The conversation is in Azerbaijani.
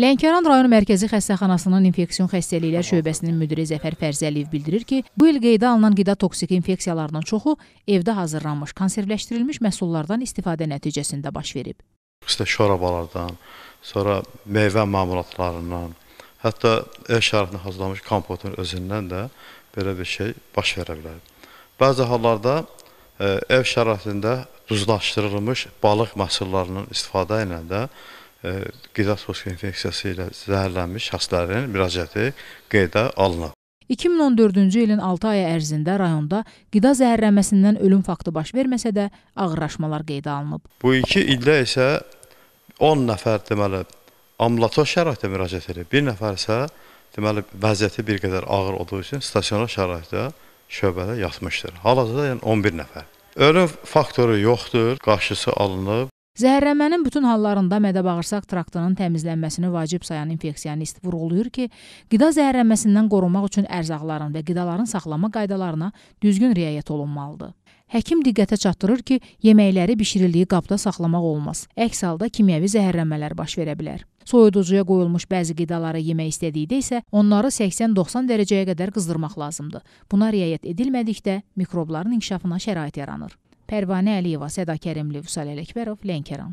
Lənkəran rayon mərkəzi xəstəxanasının infeksion xəstəliklər şöbəsinin müdiri Zəfər Fərzəliyev bildirir ki, bu il qeydə alınan qida toksiki infeksiyalarının çoxu evdə hazırlanmış konservləşdirilmiş məhsullardan istifadə nəticəsində baş verib. Xüsusilə şorabalardan, sonra meyvə məmulatlarından, hətta ev şəraitində hazırlanmış kompotun özündən də belə bir şey baş verə bilər. Bəzi hallarda e, ev şəraitində duzlaşdırılmış balıq məhsullarının istifadə ilə də qiza toksik infeksiyası ilə zəhərlənmiş şəxslərin müraciəti qeydə alınıb. 2014-cü ilin 6 ayı ərzində rayonda qida zəhərlənməsindən ölüm faktı baş verməsə də ağırlaşmalar qeydə alınıb. Bu 2 ildə isə 10 nəfər deməli ambulator şəraitdə müraciət edib. Bir nəfər isə deməli vəziyyəti bir qədər ağır olduğu üçün stasionar şəraitdə şöbədə yatmışdır. Hal-hazırda yəni 11 nəfər. Ölüm faktoru yoxdur, qarşısı alınıb. Zəhərlənmənin bütün hallarında mədə-bağırsaq traktının təmizlənməsini vacib sayan infeksiyanist vurğulayır ki, qida zəhərlənməsindən qorunmaq üçün ərzaqların və qidaların saxlama qaydalarına düzgün riayət olunmalıdır. Həkim diqqətə çatdırır ki, yeməkləri bişirildiyi qabda saxlamaq olmaz. Əks halda kimyəvi zəhərlənmələr baş verə bilər. Soyuducuya qoyulmuş bəzi qidaları yemək istədikdə isə onları 80-90 dərəcəyə qədər qızdırmaq lazımdır. Buna riayət edilmədikdə mikrobların inkişafına şərait yaranır. Pərvanə Əliyeva, Səda Kərimli, Vüsal Ələkbərov, Lənkəran.